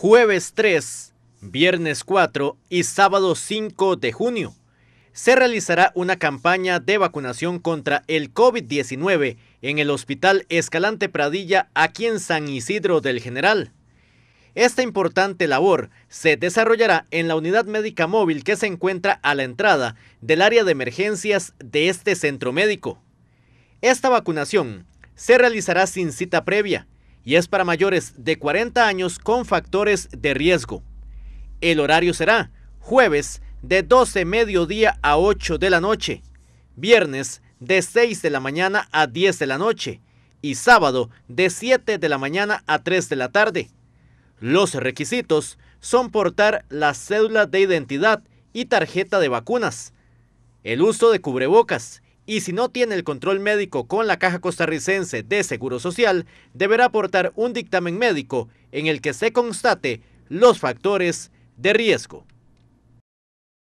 jueves 3, viernes 4 y sábado 5 de junio. Se realizará una campaña de vacunación contra el COVID-19 en el Hospital Escalante Pradilla aquí en San Isidro del General. Esta importante labor se desarrollará en la unidad médica móvil que se encuentra a la entrada del área de emergencias de este centro médico. Esta vacunación se realizará sin cita previa y es para mayores de 40 años con factores de riesgo. El horario será jueves de 12 mediodía a 8 de la noche, viernes de 6 de la mañana a 10 de la noche y sábado de 7 de la mañana a 3 de la tarde. Los requisitos son portar la cédula de identidad y tarjeta de vacunas, el uso de cubrebocas y si no tiene el control médico con la Caja Costarricense de Seguro Social, deberá aportar un dictamen médico en el que se constate los factores de riesgo.